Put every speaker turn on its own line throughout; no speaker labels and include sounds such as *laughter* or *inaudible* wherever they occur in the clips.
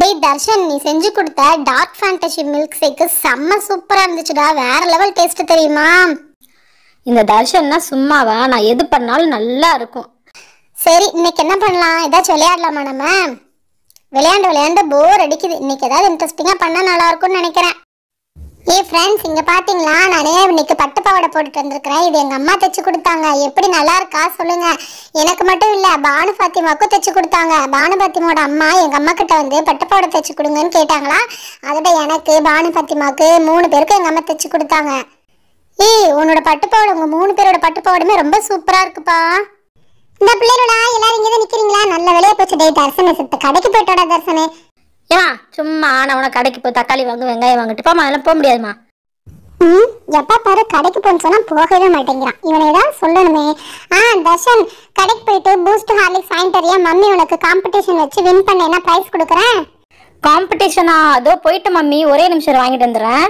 டேய் தர்ஷன் நீ செஞ்சு கொடுத்த டார்க் ஃபேண்டசி மில்க் ஷேக்கு செம்ம சூப்பராக இருந்துச்சுடா வேற லெவல் டேஸ்ட் தெரியுமா
இந்த தர்ஷன்னா சும்மாவா நான் எது பண்ணாலும் நல்லா இருக்கும் சரி இன்னைக்கு என்ன பண்ணலாம்
ஏதாச்சும் விளையாடலாமா நம்ம விளையாண்டு விளையாண்டு போர் அடிக்குது இன்னைக்கு ஏதாவது இன்ட்ரெஸ்டிங்காக பண்ணால் இருக்கும்னு நினைக்கிறேன் ஏ ஃப்ரெண்ட்ஸ் இங்கே பார்த்தீங்களா நான் இன்னைக்கு பட்டு பாவாடை போட்டுட்டு வந்திருக்கிறேன் இது எங்கள் அம்மா தைச்சு கொடுத்தாங்க எப்படி நல்லா இருக்கா சொல்லுங்க எனக்கு மட்டும் இல்லை பானு பாத்திமாவுக்கும் தைச்சு கொடுத்தாங்க பானு பாத்திமாவோட அம்மா எங்கள் அம்மா கிட்ட வந்து பட்டு பாவாடை தைச்சு கொடுங்கன்னு கேட்டாங்களா அதோட எனக்கு பானு பாத்திமாவுக்கு மூணு பேருக்கும் எங்கள் அம்மா தைச்சு கொடுத்தாங்க ஏய் உன்னோட பட்டு பாவாடை உங்கள் மூணு பேரோட பட்டு பாவாடுமே ரொம்ப சூப்பராக இருக்குப்பா இந்த பிள்ளைகளா எல்லாரும் இங்கே தான் நிற்கிறீங்களா நல்ல வேலையை போச்சு டே தரிசனம் கடைக்கு போயிட்டோட தரிசனம் ஏமா சும்மா நான் உனக்கு கடைக்கு போய் தக்காளி வாங்க வெங்காயம் வாங்கிட்டு போமா அதெல்லாம் போக முடியாதுமா ம் எப்போ பாரு கடைக்கு போன்னு சொன்னால் போகவே மாட்டேங்கிறான் இவனை தான் சொல்லணுமே ஆ தர்ஷன் கடைக்கு போயிட்டு பூஸ்ட் ஹார்லிக்ஸ் வாங்கிட்டு மம்மி உனக்கு காம்படிஷன் வச்சு வின் பண்ணேன்னா ப்ரைஸ் கொடுக்குறேன் காம்படிஷனா அதோ போயிட்டு மம்மி ஒரே நிமிஷம் வாங்கிட்டு வந்துடுறேன்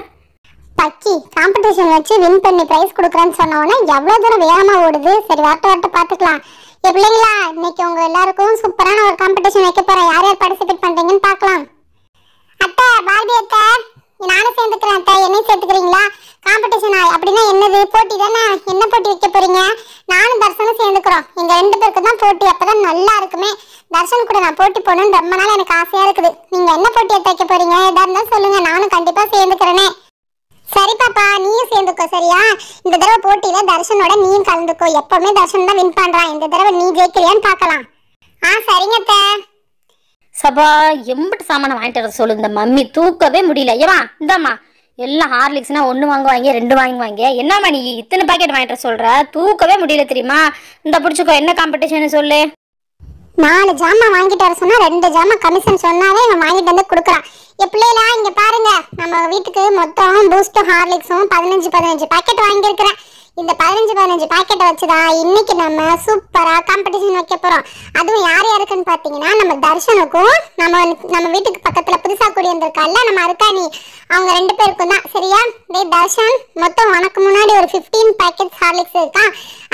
பக்கி காம்படிஷன் வச்சு வின் பண்ணி ப்ரைஸ் கொடுக்குறேன்னு சொன்ன எவ்வளோ தூரம் வேகமாக ஓடுது சரி வரட்ட வரட்ட பார்த்துக்கலாம் என் பிள்ளைங்களா இன்னைக்கு உங்க எல்லாருக்கும் சூப்பரான ஒரு காம்படிஷன் வைக்க போறேன் யார் யார் பார்ட்டிசிபேட் பண்றீங்கன்னு பார்க்கலாம் அத்தை பார்பி அத்தை நானும் சேர்ந்துக்கிறேன் அத்தை என்னையும் சேர்த்துக்கிறீங்களா காம்படிஷன் அப்படின்னா என்னது போட்டி தானே என்ன போட்டி வைக்க போறீங்க நானும் தர்சனும் சேர்ந்துக்கிறோம் எங்க ரெண்டு பேருக்கு தான் போட்டி அப்பதான் நல்லா இருக்குமே தர்ஷன் கூட நான் போட்டி போகணும்னு ரொம்ப நாள் எனக்கு ஆசையா இருக்குது நீங்க என்ன போட்டி வைக்க போறீங்க எதா இருந்தாலும் சொல்லுங்க நானும் கண்டிப்பா சேர்ந்துக்கிறேனே கலந்துக்கோ சரியா இந்த தடவை போட்டியில தர்ஷனோட நீ கலந்துக்கோ எப்பவுமே தர்ஷன் தான் வின் பண்றான் இந்த தடவை நீ ஜெயிக்கிறியான்னு பாக்கலாம் ஆ சரிங்க அத்தை
சபா எம்பிட்டு சாமானை வாங்கிட்டு வர சொல்லு இந்த மம்மி தூக்கவே முடியல ஏவா இந்தாம்மா எல்லாம் ஹார்லிக்ஸ்னா ஒன்று வாங்குவாங்க ரெண்டு வாங்குவாங்க என்னம்மா நீ இத்தனை பாக்கெட் வாங்கிட்டு
வர தூக்கவே முடியல தெரியுமா இந்த பிடிச்சிக்கோ என்ன காம்படிஷன் சொல்லு நாலு ஜாமான் வாங்கிட்டு வர சொன்னா ரெண்டு ஜாமான் கமிஷன் சொன்னாவே இவன் வாங்கிட்டு வந்து கொடுக்குறான் எப்படிலாம் இங்கே இங்க பாருங்க நம்ம வீட்டுக்கு மொத்தம் பூஸ்ட்டு ஹார்லிக்ஸும் பதினஞ்சு பதினஞ்சு பாக்கெட் வாங்கியிருக்கிறேன் இந்த பதினஞ்சு பதினஞ்சு பாக்கெட்டை வச்சுதான் இன்னைக்கு நம்ம சூப்பரா காம்படிஷன் வைக்க போகிறோம் அதுவும் யார் யாருக்குன்னு பாத்தீங்கன்னா நம்ம தர்ஷனுக்கும் நம்ம நம்ம வீட்டுக்கு பக்கத்துல புதுசா கூடி வந்திருக்கால நம்ம அருக்காணி அவங்க ரெண்டு பேருக்கும் தான் சரியா டே தர்ஷன் மொத்தம் உனக்கு முன்னாடி ஒரு ஃபிஃப்டீன் பேக்கெட் ஹார்லிக்ஸ் இருக்கா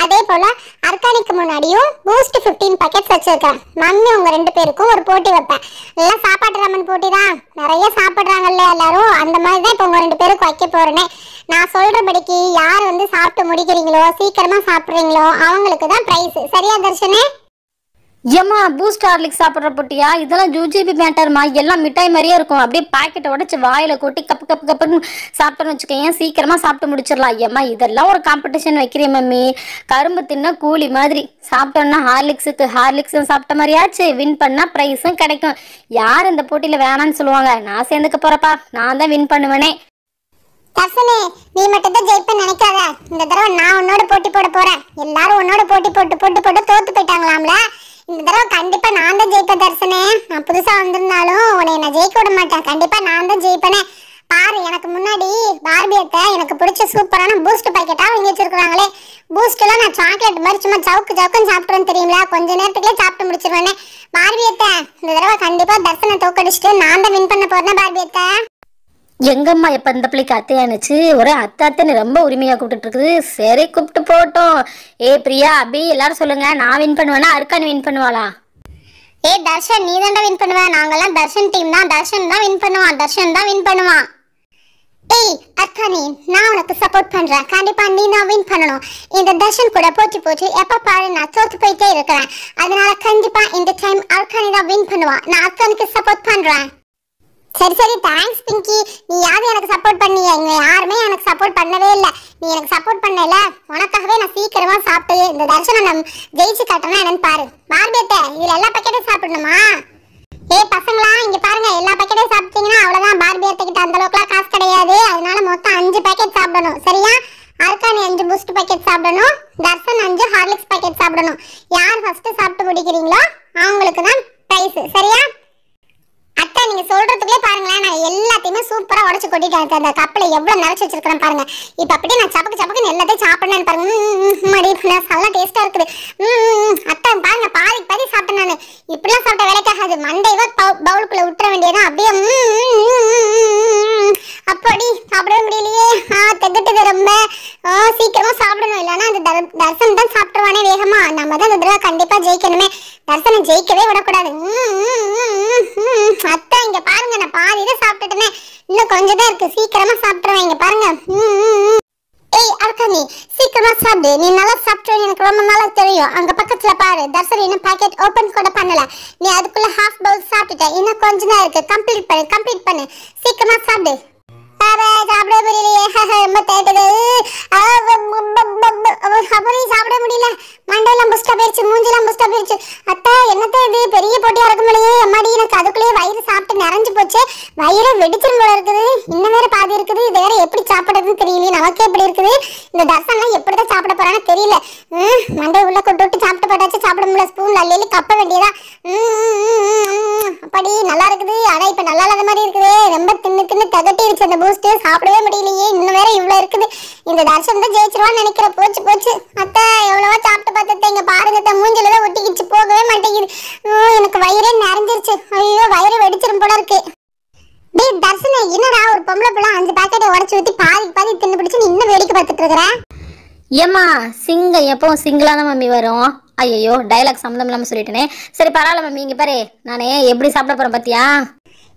அதே போல அர்கானிக்கு முன்னாடியும் பூஸ்ட் ஃபிஃப்டீன் பேக்கெட்ஸ் வச்சுருக்கேன் மம்மி உங்க ரெண்டு பேருக்கும் ஒரு போட்டி வைப்பேன் எல்லாம் சாப்பாட்டு ராமன் போட்டி தான் நிறைய சாப்பிட்றாங்கல்ல எல்லாரும் அந்த மாதிரி தான் இப்போ உங்க ரெண்டு பேருக்கு வைக்க போறேனே நான் சொல்றபடிக்கு யார் வந்து சாப்பிட்டு முடிக்கிறீங்களோ சீக்கிரமா சாப்பிட்றீங்களோ அவங்களுக்கு தான் பிரைஸ் சரியா தர்ஷனே ஏம்மா பூஸ்ட்
ஹார்லிக் சாப்பிட்ற பொட்டியா இதெல்லாம் ஜூஜிபி மேட்டர்மா எல்லாம் மிட்டாய் மாதிரியே இருக்கும் அப்படியே பாக்கெட்டை உடச்சி வாயில் கொட்டி கப்பு கப்பு கப்புன்னு சாப்பிட்டோன்னு வச்சுக்கேன் சீக்கிரமாக சாப்பிட்டு முடிச்சிடலாம் ஏம்மா இதெல்லாம் ஒரு காம்படிஷன் வைக்கிறேன் மம்மி கரும்பு தின்னா கூலி மாதிரி சாப்பிட்டோன்னா ஹார்லிக்ஸுக்கு ஹார்லிக்ஸும் சாப்பிட்ட மாதிரியாச்சு வின் பண்ணால் ப்ரைஸும் கிடைக்கும் யார் இந்த போட்டியில் வேணான்னு சொல்லுவாங்க நான் சேர்ந்துக்க போகிறப்பா நான் தான் வின் பண்ணுவேனே
தர்சனே நீ மட்டும் தான் ஜெயிப்பேன்னு நினைக்காத இந்த தடவை நான் உன்னோட போட்டி போட போறேன் எல்லாரும் உன்னோட போட்டி போட்டு போட்டு போட்டு தோத்து போயிட்டாங்களாம்ல இந்த தடவை கண்டிப்பா நான் தான் ஜெயிப்பேன் தர்சனே நான் புதுசா வந்திருந்தாலும் உன்னை நான் ஜெயிக்க விட மாட்டேன் கண்டிப்பா நான் தான் ஜெயிப்பேனே பாரு எனக்கு முன்னாடி பார்பியத்தை எனக்கு பிடிச்ச சூப்பரான பூஸ்ட் பாக்கெட்டாக வாங்கி வச்சிருக்காங்களே எல்லாம் நான் சாக்லேட் மாதிரி சும்மா சவுக்கு சவுக்குன்னு சாப்பிட்றேன்னு தெரியுங்களா கொஞ்ச நேரத்துக்குள்ளே சாப்பிட்டு முடிச்சிருவேன் பார்பியத்தை இந்த தடவை கண்டிப்பாக தர்சனை தோக்கடிச்சிட்டு நான் தான் வின் பண்ண போகிறேன் பார்பியத்தை
எங்கம்மா இப்போ இந்த பிள்ளைக்கு அத்தையானுச்சு ஒரு அத்தை அத்தைன்னு ரொம்ப உரிமையாக இருக்குது சரி கூப்பிட்டு போட்டோம் ஏ பிரியா அபி எல்லாரும் சொல்லுங்க நான் வின் பண்ணுவேன்னா அர்க்கான் வின் பண்ணுவாளா
ஏ தர்ஷன் நீ தாண்டா வின் பண்ணுவேன் நாங்கெல்லாம் தர்ஷன் டீம் தான் தர்ஷன் தான் வின் பண்ணுவான் தர்ஷன் தான் வின் பண்ணுவான் ஏய் அர்க்கானி நான் உனக்கு சப்போர்ட் பண்ணுறேன் கண்டிப்பாக நீ நான் வின் பண்ணணும் இந்த தர்ஷன் கூட போச்சு போச்சு எப்போ பாரு நான் தோத்து போயிட்டே இருக்கிறேன் அதனால கண்டிப்பா இந்த டைம் அர்கானி தான் வின் பண்ணுவான் நான் அர்கானிக்கு சப்போர்ட் பண்றேன் சரி சரி தேங்க்ஸ் பிங்கி நீ யாரும் எனக்கு சப்போர்ட் பண்ணிய இங்க யாருமே எனக்கு சப்போர்ட் பண்ணவே இல்லை நீ எனக்கு சப்போர்ட் பண்ணல உனக்காகவே நான் சீக்கிரமா சாப்பிட்டே இந்த தர்ஷனம் நம்ம ஜெயிச்சு காட்டணும் என்னன்னு பாரு பார்பேத்த இதுல எல்லா பக்கெட்டும் சாப்பிடணுமா ஏய் பசங்களா இங்க பாருங்க எல்லா பக்கெட்டையும் சாப்பிட்டீங்கன்னா அவ்வளவுதான் பார்பேத்த கிட்ட அந்த அளவுக்குலாம் காசு கிடையாது அதனால மொத்தம் அஞ்சு பேக்கெட் சாப்பிடணும் சரியா அர்க்கானி அஞ்சு பூஸ்ட் பாக்கெட் சாப்பிடணும் தர்ஷன் அஞ்சு ஹார்லிக்ஸ் பாக்கெட் சாப்பிடணும் யார் ஃபர்ஸ்ட் சாப்பிட்டு முடிக்கிறீங்களோ அவங்களுக்கு தான் பிரைஸ் சரியா நீங்க சொல்றதுக்குள்ளே பாருங்களேன் நான் எல்லாத்தையுமே சூப்பரா உடச்சு கொட்டிட்டு அந்த கப்பல எவ்வளவு நிறைச்சு வச்சிருக்கிறேன் பாருங்க இப்ப அப்படியே நான் சபக்கு சபக்குன்னு எல்லாத்தையும் சாப்பிடணும் பாருங்க மடி நல்லா டேஸ்டா இருக்குது அத்தை பாருங்க பாதி பாதி சாப்பிட்டேன் நான் இப்படிலாம் சாப்பிட்ட வேலைக்காகாது மண்டைவா பவுலுக்குள்ள விட்டுற வேண்டியதான் அப்படியே அப்படி சாப்பிடவே முடியலையே ஆ தெகட்டுது ரொம்ப சீக்கிரமா சாப்பிடணும் இல்லைன்னா அந்த தர்சன் தான் சாப்பிடுவானே வேகமா நம்ம தான் அந்த தடவை கண்டிப்பா ஜெயிக்கணுமே தர்சனம் ஜெயிக்கவே விடக்கூடாது அத்தை இங்க பாருங்க நான் பாதி இதை சாப்பிட்டுட்டேனே இன்னும் கொஞ்சம் தான் இருக்கு சீக்கிரமா சாப்பிட்டுருவேன் இங்க பாருங்க ஏய் அர்க்கனி சீக்கிரமா சாப்பிடு நீ நல்லா சாப்பிட்டு எனக்கு ரொம்ப நல்லா தெரியும் அங்க பக்கத்துல பாரு தர்சன் இன்னும் பாக்கெட் ஓபன் கூட பண்ணல நீ அதுக்குள்ள ஹாஃப் பவுல் சாப்பிட்டுட்ட இன்னும் கொஞ்ச நேரம் இருக்கு கம்ப்ளீட் பண்ணு கம்ப்ளீட் பண்ணு சீக்கிரமா சாப்பிடு சாப்பிட முடியலையே *laughs* சாப்பிட முடியல மண்டையெல்லாம் புஸ்டா போயிடுச்சு மூஞ்செல்லாம் புஸ்டா போயிடுச்சு அத்தா என்னத்த இது பெரிய போட்டியா இருக்கும் இல்லையே அம்மாடி எனக்கு வயிறு சாப்பிட்டு நிறைஞ்சு போச்சு வயிறு வெடிச்சிரும் இருக்குது இன்னும் வேற பாதி இருக்குது வேற எப்படி சாப்பிடுறதுன்னு தெரியலையே நமக்கே எப்படி இருக்குது இந்த தர்சன்லாம் எப்படிதான் சாப்பிட போறான்னு தெரியல மண்டை உள்ள கொண்டு விட்டு சாப்பிட்டு போட்டாச்சு சாப்பிட முடியல ஸ்பூன் அள்ளி கப்ப வேண்டியதா அப்படி நல்லா இருக்குது ஆனா இப்ப நல்லா இல்லாத மாதிரி இருக்குது ரொம்ப தின்னு தின்னு தகட்டிருச்சு அந்த பூஸ்ட் சாப்பிடவே முடியலையே இன்னும் வேற இவ்வளவு இருக்குது இந்த தர்ஷன் தான் ஜெயிச்சிருவான்னு நினைக்கிற போச்சு போச்சு அத்தை எவ்வளவோ சாப்பிட்டு பார்த்தா இங்க பாருங்க தான் மூஞ்சில தான் ஒட்டிக்கிச்சு போகவே மாட்டேங்குது எனக்கு வயிறே நிறைஞ்சிருச்சு ஐயோ வயிறு வெடிச்சிரும் போல இருக்கு டேய் தர்ஷன் என்னடா ஒரு பொம்பளை பிள்ளை அஞ்சு பாக்கெட்டை உடச்சு ஊத்தி பாதி பாதி தின்னு பிடிச்சு இன்னும் வேடிக்கை பார்த்துட்டு இருக்கிறேன் ஏமா
சிங்கம் எப்பவும் சிங்கிளாக தான் மம்மி வரும் ஐயோ டைலாக் சம்மந்தம் இல்லாமல் சொல்லிட்டேனே சரி பரவாயில்ல மேம் நீங்கள்
பாரு நானே எப்படி சாப்பிட போகிறேன் பார்த்தியா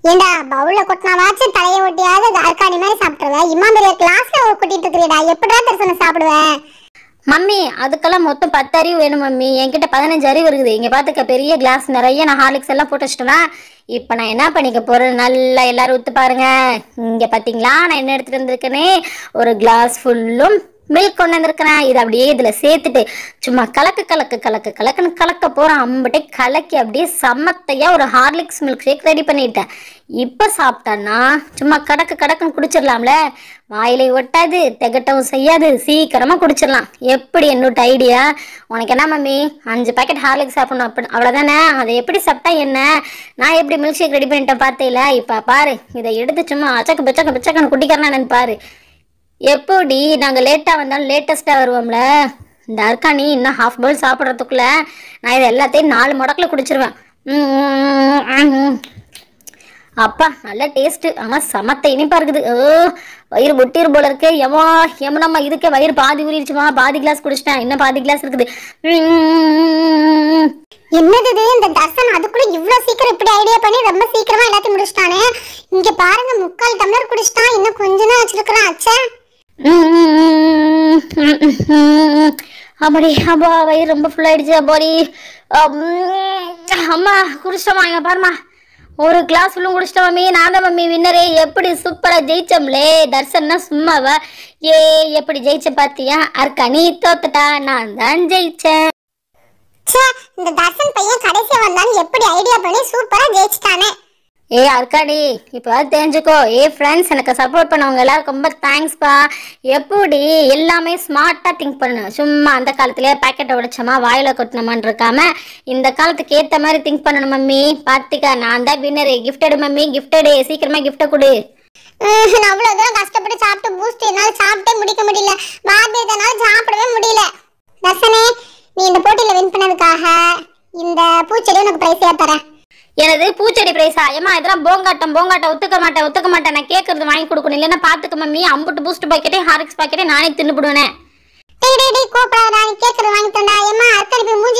ஏண்டா பவுல கொட்டினாவாச்சு தலையை ஒட்டியாவது அல்கானி மாதிரி சாப்பிட்டுருவேன் இம்மா பெரிய கிளாஸ்ல கொட்டிட்டு இருக்கிறீடா எப்படியா தரிசனம் சாப்பிடுவேன்
மம்மி அதுக்கெல்லாம் மொத்தம் பத்து அறிவு வேணும் மம்மி என்கிட்ட பதினஞ்சு அறிவு இருக்குது இங்கே பார்த்துக்க பெரிய கிளாஸ் நிறைய நான் ஹார்லிக்ஸ் எல்லாம் போட்டு வச்சிட்டேன்னா இப்போ நான் என்ன பண்ணிக்க போகிறேன் நல்லா எல்லாரும் ஊற்று பாருங்க இங்கே பார்த்தீங்களா நான் என்ன எடுத்துகிட்டு வந்திருக்கேனே ஒரு கிளாஸ் ஃபுல்லும் மில்க் கொண்டு வந்திருக்கிறேன் இதை அப்படியே இதில் சேர்த்துட்டு சும்மா கலக்கு கலக்கு கலக்கு கலக்குன்னு கலக்க போகிறேன் அம்பட்டே கலக்கி அப்படியே சமத்தையாக ஒரு ஹார்லிக்ஸ் மில்க் ஷேக் ரெடி பண்ணிட்டேன் இப்போ சாப்பிட்டேன்னா சும்மா கடக்கு கடக்குன்னு குடிச்சிடலாம்ல வாயிலை ஒட்டாது திகட்டவும் செய்யாது சீக்கிரமாக குடிச்சிடலாம் எப்படி என்னோட ஐடியா உனக்கு என்ன மம்மி அஞ்சு பேக்கெட் ஹார்லிக்ஸ் சாப்பிடணும் அப்படி அவ்வளோதானே அதை எப்படி சாப்பிட்டா என்ன நான் எப்படி மில்க் ஷேக் ரெடி பண்ணிட்டேன் பார்த்தையில இப்போ பாரு இதை எடுத்து சும்மா அச்சக்க பிச்சக்க பிச்சக்கன்னு குட்டிக்கிறேன்னு பாரு எப்போடி நாங்கள் லேட்டாக வந்தாலும் லேட்டஸ்ட்டாக வருவோம்ல இந்த நீ இன்னும் ஹாஃப் பவுல் சாப்பிட்றதுக்குள்ள நான் இதை எல்லாத்தையும் நாலு முடக்கில் குடிச்சிருவேன் அப்பா நல்ல டேஸ்ட்டு ஆனால் சமத்த இனிப்பாக இருக்குது ஓ வயிறு ஒட்டிரு போல இருக்கு எவ்வளோ எம்மனம்மா இதுக்கே வயிறு பாதி உரிச்சுமா பாதி கிளாஸ்
குடிச்சிட்டேன் இன்னும் பாதி கிளாஸ் இருக்குது என்னது இந்த தர்சன் அதுக்குள்ள இவ்வளோ சீக்கிரம் இப்படி ஐடியா பண்ணி ரொம்ப சீக்கிரமா எல்லாத்தையும் முடிச்சிட்டானே இங்க பாருங்க முக்கால் டம்ளர் குடிச்சிட்டான் இன்னும் கொஞ்ச நேரம் வச்சிருக்கிறான் அச்சா
அப்படி அப்பா வயிறு ரொம்ப ஃபுல்லாயிடுச்சு அப்பாடி அம்மா குடிச்சிட்டோமா இங்கே பாருமா ஒரு கிளாஸ் ஃபுல்லும் குடிச்சிட்டோம் மம்மி நான் தான் மம்மி வின்னரே எப்படி சூப்பராக ஜெயிச்சோம்லே தர்சன்னா சும்மாவா ஏ எப்படி ஜெயிச்ச பார்த்தியா அர்க்கா நீ தோத்துட்டா
நான் தான் ஜெயிச்சேன் இந்த தர்சன் பையன் கடைசி வந்தான்னு எப்படி ஐடியா பண்ணி சூப்பராக ஜெயிச்சிட்டானே
ஏ அர்க்காடி இப்போதாவது தெரிஞ்சுக்கோ ஏ ஃப்ரெண்ட்ஸ் எனக்கு சப்போர்ட் பண்ணவங்க எல்லாரும் ரொம்ப தேங்க்ஸ்ப்பா எப்படி எல்லாமே ஸ்மார்ட்டாக திங்க் பண்ணு சும்மா அந்த காலத்துலேயே பேக்கெட்டை உடைச்சோமா வாயில் கொட்டினோமான் இருக்காம இந்த காலத்துக்கு ஏற்ற மாதிரி திங்க் பண்ணணும் மம்மி பார்த்துக்கா நான் தான் வின்னரு கிஃப்டடு மம்மி கிஃப்டடு சீக்கிரமாக கிஃப்ட்டை கொடு
அவ்வளோ தூரம் கஷ்டப்பட்டு சாப்பிட்டு பூஸ்ட் என்னால் சாப்பிட்டே முடிக்க முடியல பாரதி சாப்பிடவே முடியல தர்சனே நீ இந்த போட்டியில் வின் பண்ணதுக்காக இந்த பூச்செடி உனக்கு ப்ரைஸாக தரேன்
எனது பூச்செடி பிரைஸ் ஏமா இதெல்லாம் போங்காட்டம் போங்காட்டம் ஒத்துக்க மாட்டேன் ஒத்துக்க மாட்டேன் நான் கேட்கறது வாங்கி கொடுக்கணும் இல்லைன்னா பாத்துக்க மம்மி அம்புட்டு பூஸ்ட் பாக்கெட்டே ஹாரிக்ஸ் பாக்கெட்டே நானே தின்னுபிடுவேன் டேய்